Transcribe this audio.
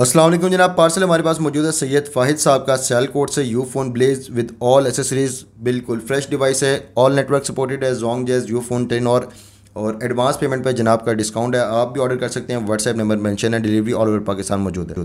असलम जनाब पार्सल हमारे पास मौजूद है सैयद फ़ाहिद साहब का कोड से U phone blaze with all accessories बिल्कुल फ्रेश डिवाइस है ऑल नेटवर्क सपोर्टेड है जोंग जेज यू फ़ोन टेन और और एडवांस पेमेंट पे जनाब का डिस्काउंट है आप भी ऑर्डर कर सकते हैं व्हाट्सएप नंबर मेंशन है डिलीवरी ऑल ओवर पाकिस्तान मौजूद है